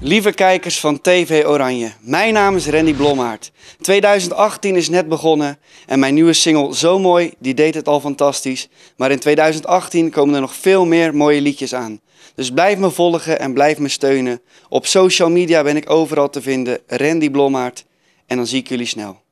Lieve kijkers van TV Oranje, mijn naam is Randy Blomhaard. 2018 is net begonnen en mijn nieuwe single Zo Mooi, die deed het al fantastisch. Maar in 2018 komen er nog veel meer mooie liedjes aan. Dus blijf me volgen en blijf me steunen. Op social media ben ik overal te vinden, Randy Blomhaard. En dan zie ik jullie snel.